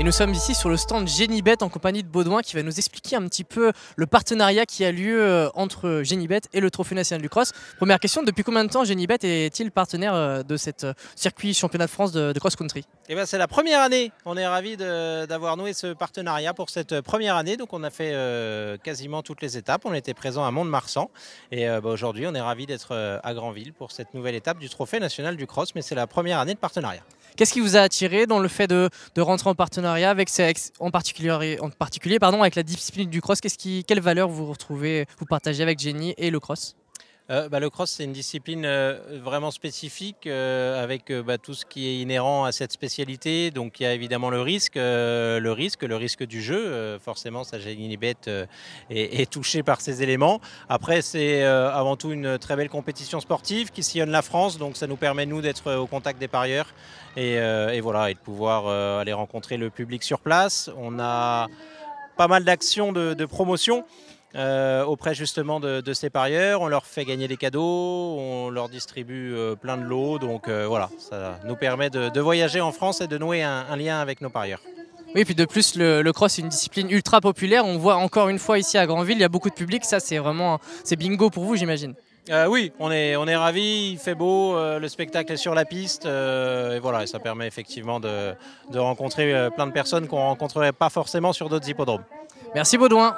Et nous sommes ici sur le stand Génibet en compagnie de Baudouin qui va nous expliquer un petit peu le partenariat qui a lieu euh, entre Genibet et le Trophée National du Cross. Première question, depuis combien de temps Genibet est-il partenaire euh, de ce euh, circuit championnat de France de, cross-country eh ben, C'est la première année. On est ravis d'avoir noué ce partenariat pour cette première année. Donc on a fait quasiment toutes les étapes. On était présent à Mont-de-Marsan. Et bah, aujourd'hui, on est ravis d'être à Granville pour cette nouvelle étape du Trophée National du Cross. Mais c'est la première année de partenariat. Qu'est-ce qui vous a attiré dans le fait de, rentrer en partenariat avec, en particulier, en particulier pardon, avec la discipline du cross quest Quelle valeur vous retrouvez, vous partagez avec Jenny et le cross euh, bah, le cross, c'est une discipline euh, vraiment spécifique euh, avec bah, tout ce qui est inhérent à cette spécialité. Donc, il y a évidemment le risque, le risque, le risque du jeu. forcément, Sajani Bête est, touchée touché par ces éléments. Après, c'est avant tout une très belle compétition sportive qui sillonne la France. Donc, ça nous permet, nous, d'être au contact des parieurs et, voilà, et de pouvoir aller rencontrer le public sur place. On a pas mal d'actions de promotion. Euh, auprès justement de, ces parieurs. On leur fait gagner des cadeaux, on leur distribue euh, plein de lots. Donc euh, voilà, ça nous permet de, voyager en France et de nouer un, lien avec nos parieurs. Oui, puis de plus, le, cross est une discipline ultra populaire. On voit encore une fois ici à Grandville, il y a beaucoup de public. Ça, c'est vraiment c'est bingo pour vous, j'imagine. oui, on est, on est ravis, il fait beau, le spectacle est sur la piste. et voilà, ça permet effectivement de, de rencontrer plein de personnes qu'on ne rencontrerait pas forcément sur d'autres hippodromes. Merci Baudouin.